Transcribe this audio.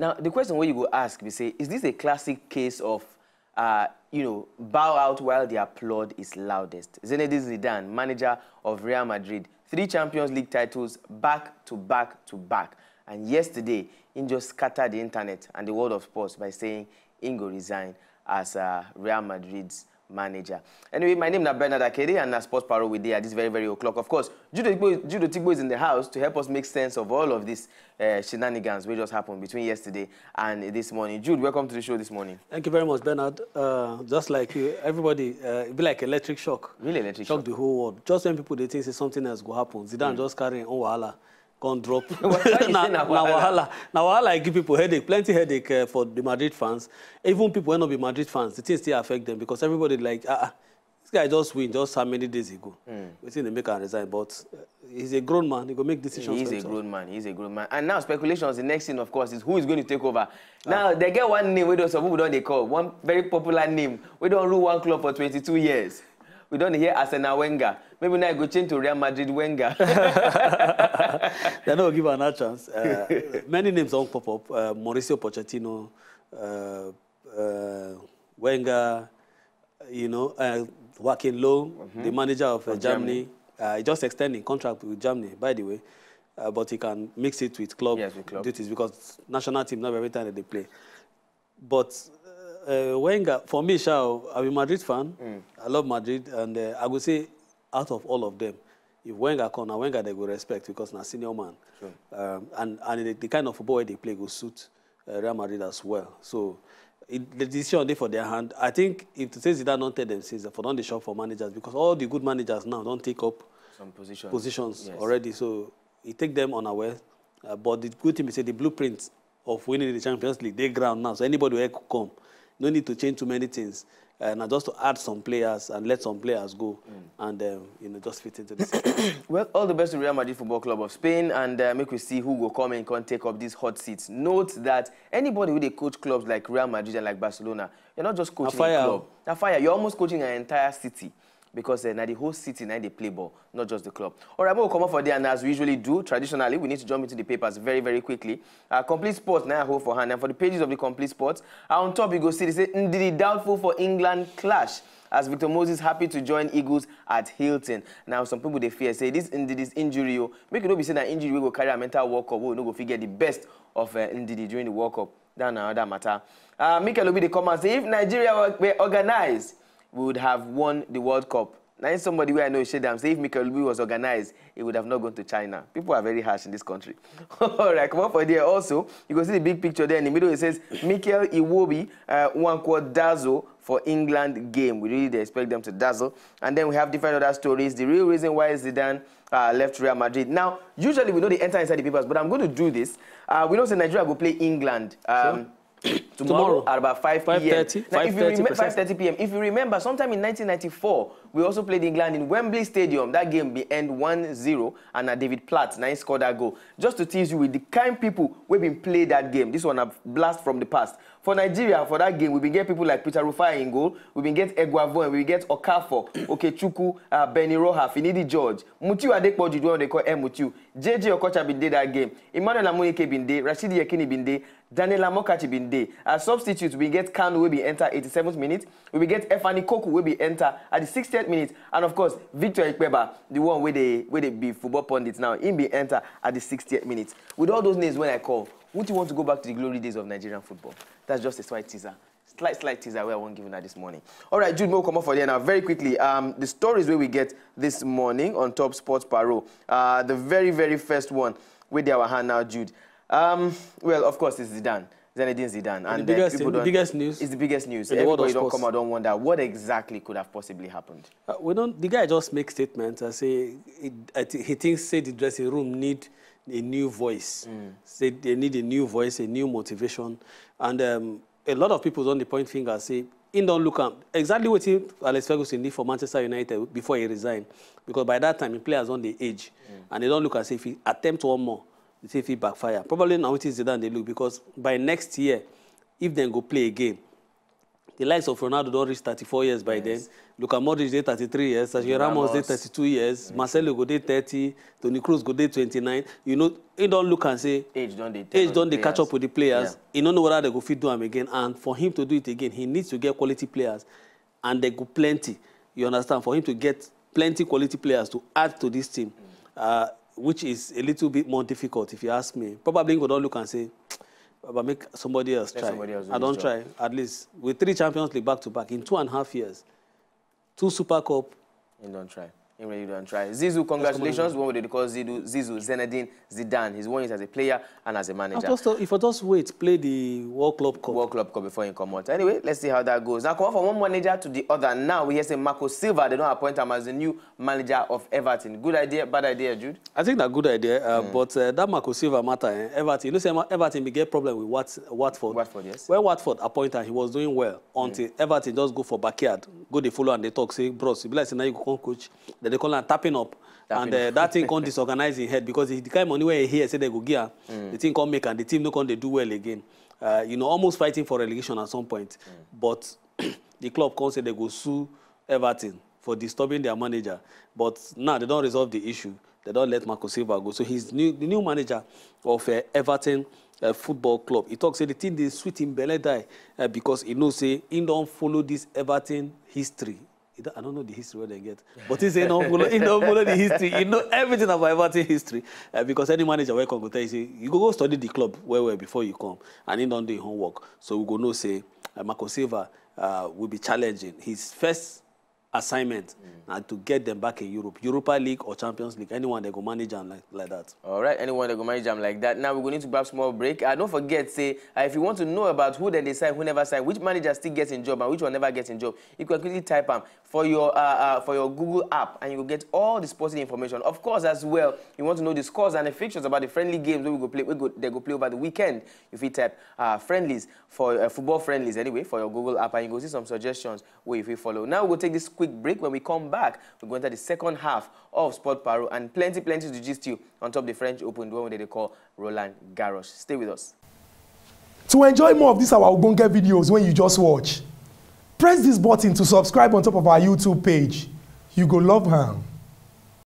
Now, the question where you go ask, we say, is this a classic case of, uh, you know, bow out while the applaud is loudest? Zinedine Zidane, manager of Real Madrid, three Champions League titles back to back to back. And yesterday, just scattered the internet and the world of sports by saying Ingo resigned as uh, Real Madrid's manager. Anyway, my name is Bernard Akede and Sports Paro with there at this very, very o'clock. Of course, Judo Tigbo, Judo Tigbo is in the house to help us make sense of all of these uh, shenanigans which just happened between yesterday and this morning. Jude, welcome to the show this morning. Thank you very much, Bernard. Uh, just like you, everybody, uh, it be like electric shock. Really electric shock. Shock the whole world. Just when people, they think something else will happen. Zidane mm. just carrying on wahala. come drop na, na, na wahala na wahala e give people headache plenty headache uh, for the madrid fans even people wey not be madrid fans the thing still affect them because everybody like ah, ah this guy just win just how many days ago mm. wetin dey make a resign but eh, he's a grown man he go make decisions He's is a grown man He's a grown man and now speculations the next thing of course is who is going to take over ah. now ah. they get one name We don't. some people don dey call one very popular name We don't rule one club for 22 years we don't hear Arsena Wenger. Maybe now I go change to Real Madrid Wenger. They're not give another chance. Uh, many names don't pop up. Uh, Mauricio Pochettino, uh, uh Wenger, you know, uh, Joaquin Low, mm -hmm. the manager of, uh, Germany. Germany. Uh, he just extending contract with Germany, by the way. but he can mix it with club, yes, with club duties because national team, not every time that they play. But uh, eh, Wenger, for me, Shao, oh, I'm a Madrid fan. Mm. I love Madrid, and uh, I would say out of all of them, if Wenger come, now Wenger they go respect because a senior man, sure. um, and and the, the, kind of football they play will suit uh, Real Madrid as well. So it, the decision they for their hand. I think if to say Zidane don't tell them, says for not the shop for managers because all the good managers now don't take up some positions, positions yes. already. So he take them unaware. Uh, but the good thing is the blueprint of winning the Champions League, they ground now. So anybody could come. No need to change too many things. Uh, just to add some players and let some players go mm. and um, you know just fit into the system. well, all the best to Real Madrid Football Club of Spain and uh, make we see who will come and can take up these hot seats. Note that anybody with a coach clubs like Real Madrid and like Barcelona, you're not just coaching a, a club. A fire, you're almost coaching an entire city. because uh, eh, now the whole city now they play ball, not just the club. All right, we'll come up for there, and as we usually do, traditionally, we need to jump into the papers very, very quickly. Uh, complete Sports now I hold for hand, and for the pages of the Complete Sports, uh, on top you go see they say, Ndidi doubtful for England clash as Victor Moses happy to join Eagles at Hilton. Now, some people they fear say this Ndidi's injury, oh, make it not be saying that injury will carry a mental walk up. we oh, no go figure the best of uh, Ndidi during the walk up. That another matter. Uh, Mikel Obi they come say if Nigeria were, were organized, we would have won the World Cup. Now, if somebody where I know Shadam say if Mikel Louis was organized, he would have not gone to China. People are very harsh in this country. All right, come on for there. Also, you can see the big picture there in the middle. It says Mikel Iwobi, uh, one called Dazzle for England game. We really expect them to dazzle. And then we have different other stories. The real reason why Zidane uh, left Real Madrid. Now, usually we know the enter inside the papers, but I'm going to do this. Uh, we know say Nigeria will play England. Um, sure. tomorrow, tomorrow at about 5 p.m. 5.30 now, 5.30 p.m. If you remember, sometime in 1994, we also played England in Wembley Stadium. That game be end 1-0 and na uh, David Platt na scored that goal. Just to tease you with the kind people we've been play that game. This one a blast from the past. For Nigeria, for that game, we've been get people like Peter Rufai in goal. We've been get and we get Okafor, Okechuku, uh, Benny Roha, Finidi George, Mutiu Adekpoji, the one they call M. Mutiu. JJ Okocha been dey that game. Emmanuel Amunike been dey, Rashidi Yekini been dey, Daniel Amokachi been dey as substitute we get kanu wey be enter 87th minute we get efani koku wey be enter at the 60th minute and of course victor ikpeba the one wey dey wey dey be football pundit now im be enter at the 60th minute with all those names wey i call would you want to go back to the glory days of nigerian football that's just a slight teaser slight slight teaser wey i wan give una this morning all right jude mo comot for there now very quickly um, the stories wey we get this morning on top sports paro uh, the very very first one wey dey our hand now jude um, well of course it's zidane Zinedine Zidane. And uh, the biggest, the biggest news. It's the biggest news. In Everybody don't come out don't wonder what exactly could have possibly happened. Uh, we don't. The guy just makes statements and say it, he thinks say the dressing room need a new voice. Mm. Say they need a new voice, a new motivation, and um, a lot of people on the point finger. say. In don't look at exactly what he, Alex Ferguson did for Manchester United before he resigned, because by that time the players on the age, mm. and they don't look and say if he attempt one more, say if fit backfire probably na wetin zidane dey look because by next year if dem go play again the likes of ronaldo don reach 34 years by yes. then luka modric dey 33 years sergio ramos dey 32 years yes. marcelo go dey 30 toni kroos go dey 29 you know he don look and say age don dey age don dey catch up with the players yeah. he no know whether they go fit do am again and for him to do it again he needs to get quality players and they go plenty you understand for him to get plenty quality players to add to this team mm. uh, which is a little bit more difficult if you ask me. Probably do not look and say, but make somebody else try. Somebody else I don't try. At least with three Champions League back to back in two and a half years, two Super Cup. You don't try. Imre Yudan try. Zizou, congratulations. One would they call Zidu, Zizou, Zenedine Zidane. He's won it as a player and as a manager. Just, if I just wait, play the World Club Cup. World Club Cup before you come out. Anyway, let's see how that goes. Now, come on from one manager to the other. Now, we hear say Marco Silva. They don't appoint him as the new manager of Everton. Good idea, bad idea, Jude? I think that good idea. Uh, mm. But uh, that Marco Silva matter, eh? Everton. You know, say Everton, we get problem with Wat Watford. Watford, yes. When Watford appointed, he was doing well hmm. until mm. Everton just go for backyard go they follow and they talk say bros you be like say na you go come coach dem dey call am tapping up and uh, that thing come disorganize him head because the kind money where he hear say they go gear. mm. the thing come make and the team no come dey do well again uh, you know almost fighting for relegation at some point mm. but the club come say dem go sue everton for disturbing their manager but now they don't resolve the issue they don't let marco silva go so he's new, the new manager of uh, everton. football club. He talks the thing dey sweet in belle die uh, because he knows. say he not follow this Everton history. I don't know the history where they get, but he say he don't follow, the history. He know everything about Everton history uh, because any manager where come go tell you say you go go study the club where where before you come, and he don't do homework. So we go know say uh, Marco Silva uh, will be challenging his first assignment mm. to get them back in Europe, Europa League or Champions League, anyone they go manage them like, like that. All right, anyone they go manage them like that. Now we're going to grab small break. Uh, don't forget, say, uh, if you want to know about who then they sign, who never sign, which manager still gets in job and which one never gets in job, you can quickly type them for your uh, uh, for your Google app and you will get all the sporting information. Of course, as well, you want to know the scores and the fixtures about the friendly games we go play, we go, they go play over the weekend. If you type uh, friendlies for eh, football friendlies anyway for your Google app and you go see some suggestions where if you follow. Now we'll take this quick break. When we come back, we're going to the second half of Sport Paro and plenty, plenty to gist you on top of the French Open, the one that they call Roland Garros. Stay with us. To enjoy more of these our Ogbonge videos when you just watch, press this button to subscribe on top of our YouTube page. You go love her.